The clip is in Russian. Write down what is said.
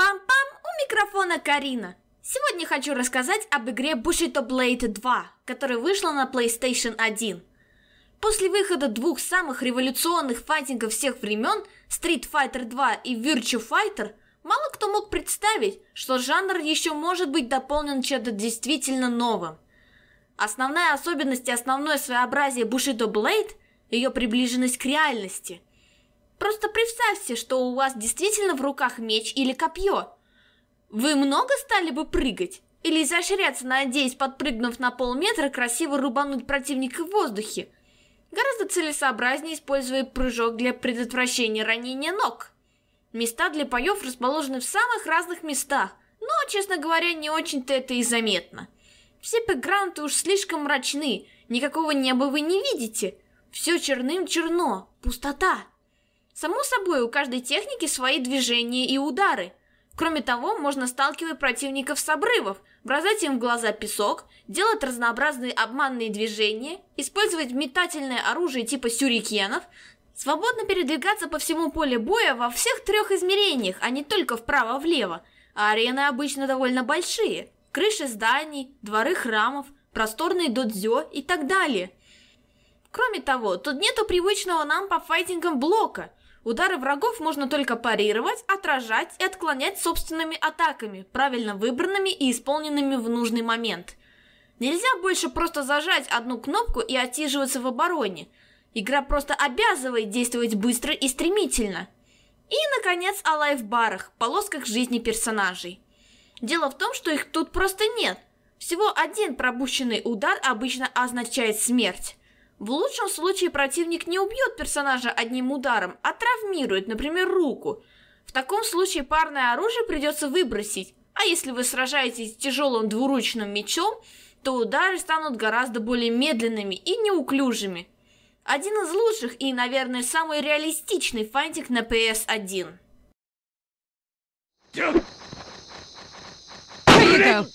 Пам-пам, у микрофона Карина. Сегодня хочу рассказать об игре Bushido Blade 2, которая вышла на PlayStation 1. После выхода двух самых революционных файтингов всех времен, Street Fighter 2 и Virtua Fighter, мало кто мог представить, что жанр еще может быть дополнен чем-то действительно новым. Основная особенность и основное своеобразие Bushido Blade – ее приближенность к реальности – Просто представьте, что у вас действительно в руках меч или копье. Вы много стали бы прыгать? Или изощряться, надеясь, подпрыгнув на полметра, красиво рубануть противника в воздухе? Гораздо целесообразнее используя прыжок для предотвращения ранения ног. Места для поев расположены в самых разных местах, но, честно говоря, не очень-то это и заметно. Все бэкграунды уж слишком мрачны, никакого неба вы не видите. Все черным черно, пустота. Само собой, у каждой техники свои движения и удары. Кроме того, можно сталкивать противников с обрывов, бросать им в глаза песок, делать разнообразные обманные движения, использовать метательное оружие типа сюрикенов, свободно передвигаться по всему полю боя во всех трех измерениях, а не только вправо-влево. А арены обычно довольно большие. Крыши зданий, дворы храмов, просторные додзё и так далее. Кроме того, тут нету привычного нам по файтингам блока – Удары врагов можно только парировать, отражать и отклонять собственными атаками, правильно выбранными и исполненными в нужный момент. Нельзя больше просто зажать одну кнопку и отсиживаться в обороне. Игра просто обязывает действовать быстро и стремительно. И, наконец, о лайфбарах, полосках жизни персонажей. Дело в том, что их тут просто нет. Всего один пропущенный удар обычно означает смерть. В лучшем случае противник не убьет персонажа одним ударом, а травмирует, например, руку. В таком случае парное оружие придется выбросить, а если вы сражаетесь с тяжелым двуручным мечом, то удары станут гораздо более медленными и неуклюжими. Один из лучших и, наверное, самый реалистичный фантик на PS1. There